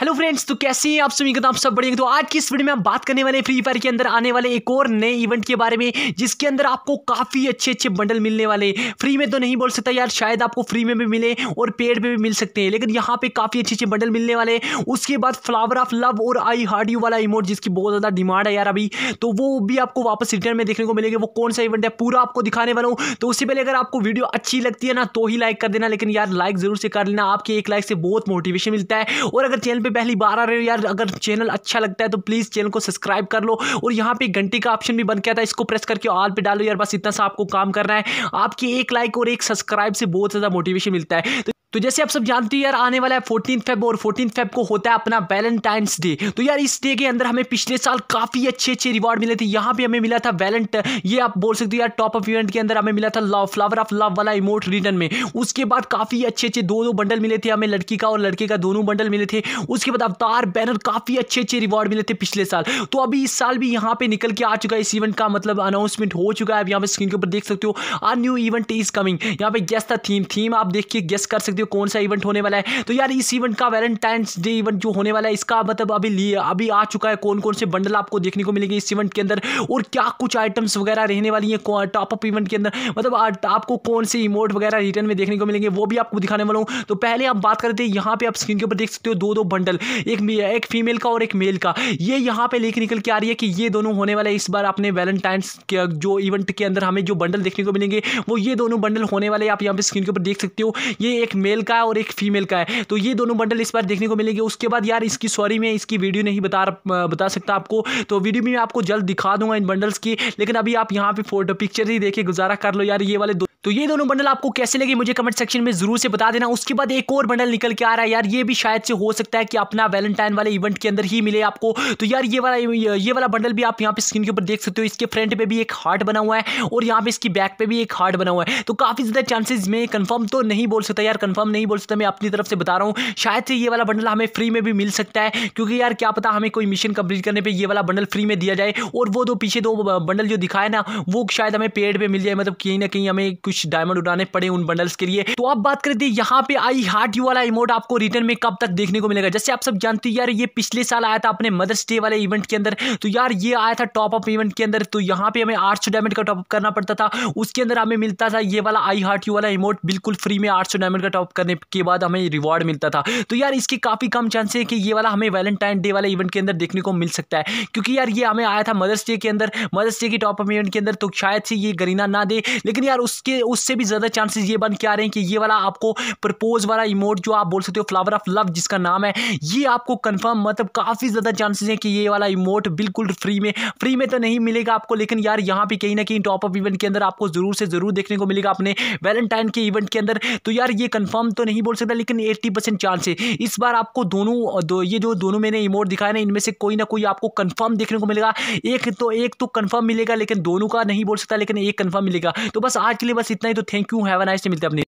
hello friends तो कैसे हैं आप सभी का आप सब बढ़िया तो आज की इस वीडियो में हम बात करने वाले फ्री फायर के अंदर आने वाले एक और नए इवेंट के बारे में जिसके अंदर आपको काफ़ी अच्छे अच्छे बंडल मिलने वाले फ्री में तो नहीं बोल सकता यार शायद आपको फ्री में भी मिले और पेड में भी मिल सकते हैं लेकिन यहाँ पे काफ़ी अच्छे अच्छे बंडल मिलने वाले उसके बाद फ्लावर ऑफ लव और आई हार्ड यू वाला इमोट जिसकी बहुत ज़्यादा डिमांड है यार अभी तो वो भी आपको वापस रिटर्न में देखने को मिलेगा वो कौन सा इवेंट है पूरा आपको दिखाने वाला हूँ तो उससे पहले अगर आपको वीडियो अच्छी लगती है ना तो ही लाइक कर देना लेकिन यार लाइक जरूर से कर लेना आपके एक लाइक से बहुत मोटिवेशन मिलता है और अगर चैनल पे पहली बार आ रहे हो यार अगर चैनल अच्छा लगता है तो प्लीज़ चैनल को सब्सक्राइब कर लो और यहाँ पे घंटी का ऑप्शन भी बन गया था इसको प्रेस करके ऑल पे डालो यार बस इतना सा आपको काम करना है आपकी एक लाइक और एक सब्सक्राइब से बहुत ज़्यादा मोटिवेशन मिलता है तो तो जैसे आप सब जानते हो यार आने वाला है फोर्टीन फेब और फोर्टीन फेब को होता है अपना वैलेंटाइंस डे तो यार इस डे के अंदर हमें पिछले साल काफ़ी अच्छे अच्छे रिवॉर्ड मिले थे यहाँ पे हमें मिला था वैलेंट ये आप बोल सकते हो यार टॉप ऑफ इवेंट के अंदर हमें मिला था लव फ्लावर ऑफ लव वाला इमोट रिटर्न में उसके बाद काफ़ी अच्छे अच्छे दो दो बंडल मिले थे हमें लड़की का और लड़के का दोनों बंडल मिले थे उसके बाद अवतार बैनर काफ़ी अच्छे अच्छे रिवॉर्ड मिले थे पिछले साल तो अभी इस साल भी यहाँ पे निकल के आ चुका है इस इवेंट का मतलब अनाउंसमेंट हो चुका है अब यहाँ पे स्क्रीन के ऊपर देख सकते हो a new event is coming यहाँ पे गेस्ट था थीम थीम आप देख के गेस्ट कर सकते हो हो कौन सा इवेंट होने वाला है तो यार इस इवेंट का वैलेंटाइंस डे इवेंट जो होने वाला है इसका मतलब अभी लिए अभी आ चुका है कौन कौन से बंडल आपको देखने को मिलेंगे इस इवेंट के अंदर और क्या कुछ आइटम्स वगैरह रहने वाली हैं टॉपअप इवेंट के अंदर मतलब आपको कौन से इमोट वगैरह रिटर्न में देखने को मिलेंगे वो भी आपको दिखाने वाला हूँ तो पहले आप बात करते हैं यहाँ पे आप स्क्रीन के ऊपर देख सकते हो दो दो बंडल एक एक फीमेल का और एक मेल का ये यहाँ पे लिख निकल के आ रही है कि ये दोनों होने वाला है इस बार अपने वैलेंटाइंस जो इवेंट के अंदर हमें जो बंडल देखने को मिलेंगे वो ये दोनों बंडल होने वाले आप यहाँ पे स्क्रीन के ऊपर देख सकते हो ये एक मेल मेल का है और एक फीमेल का है तो ये दोनों बंडल इस बार देखने को मिलेंगे उसके बाद यार इसकी सॉरी मैं इसकी वीडियो नहीं बता बता सकता आपको तो वीडियो भी मैं आपको जल्द दिखा दूंगा इन बंडल्स की लेकिन अभी आप यहाँ पे फोटो पिक्चर ही देखे गुजारा कर लो यार ये वाले दो तो ये दोनों बंडल आपको कैसे लगे मुझे कमेंट सेक्शन में जरूर से बता देना उसके बाद एक और बंडल निकल के आ रहा है यार ये भी शायद से हो सकता है कि अपना वैलेंटाइन वाले इवेंट के अंदर ही मिले आपको तो यार ये वाला ये वाला बंडल भी आप यहाँ पे स्क्रीन के ऊपर देख सकते हो इसके फ्रंट पे भी एक हार्ट बना हुआ है और यहाँ पे इसकी बैक पे भी एक हार्ट बना हुआ है तो काफ़ी ज़्यादा चांसेस में कन्फर्म तो नहीं बोल सकता यार कन्फर्म नहीं बोल सकता मैं अपनी तरफ से बता रहा हूँ शायद से ये वाला बंडल हमें फ्री में भी मिल सकता है क्योंकि यार क्या पता हमें कोई मिशन कंप्लीट करने पर ये वाला बंडल फ्री में दिया जाए और वो दो पीछे दो बंडल जो दिखाए ना वो शायद हमें पेड़ पर मिल जाए मतलब कहीं ना कहीं हमें कुछ कुछ डायमंड उड़ाने पड़े उन बंडल्स के लिए तो आप बात करें थे यहाँ पे आई हार्ट यू वाला इमोट आपको रिटर्न में कब तक देखने को मिलेगा जैसे आप सब जानते यार ये पिछले साल आया था अपने मदर्स डे वाले इवेंट के अंदर तो यार ये आया था टॉप अप इवेंट के अंदर तो यहाँ पे हमें आठ डायमंड का टॉपअप करना पड़ता था उसके अंदर हमें मिलता था ये वाला आई हार्ट यू वाला इमोट बिल्कुल फ्री में आठ डायमंड का टॉपअप करने के बाद हमें रिवॉर्ड मिलता था तो यार इसके काफ़ी कम चांस है कि ये वाला हमें वैलेंटाइन डे वाले इवेंट के अंदर देखने को मिल सकता है क्योंकि यार ये हमें आया था मदर्स डे के अंदर मदर्स डे के टॉपअप इवेंट के अंदर तो शायद से ये गरीना ना दे लेकिन यार उसके उससे भी ज़्यादा चांसेस ये बन के आ रहे हैं कि ये वाला आपको प्रपोज वाला इमोट जो आप बोल सकते हो फ्लावर ऑफ लव जिसका नाम है ये आपको कन्फर्म मतलब काफ़ी ज़्यादा चांसेस हैं कि ये वाला इमोट बिल्कुल फ्री में फ्री में तो नहीं मिलेगा आपको लेकिन यार यहाँ पे कहीं ना कहीं टॉप अप इवेंट के अंदर आपको ज़रूर से ज़रूर देखने को मिलेगा अपने वैलेंटाइन के इवेंट के अंदर तो यार ये कन्फर्म तो नहीं बोल सकता लेकिन एट्टी परसेंट चांस है इस बार आपको दोनों दो, ये जो दोनों मैंने इमोट दिखाए ना इनमें से कोई ना कोई आपको कन्फर्म देखने को मिलेगा एक तो एक तो कन्फर्म मिलेगा लेकिन दोनों का नहीं बोल सकता लेकिन एक कन्फर्म मिलेगा तो बस आज के लिए बस इतना ही तो thank you have a nice मिलते हैं अपने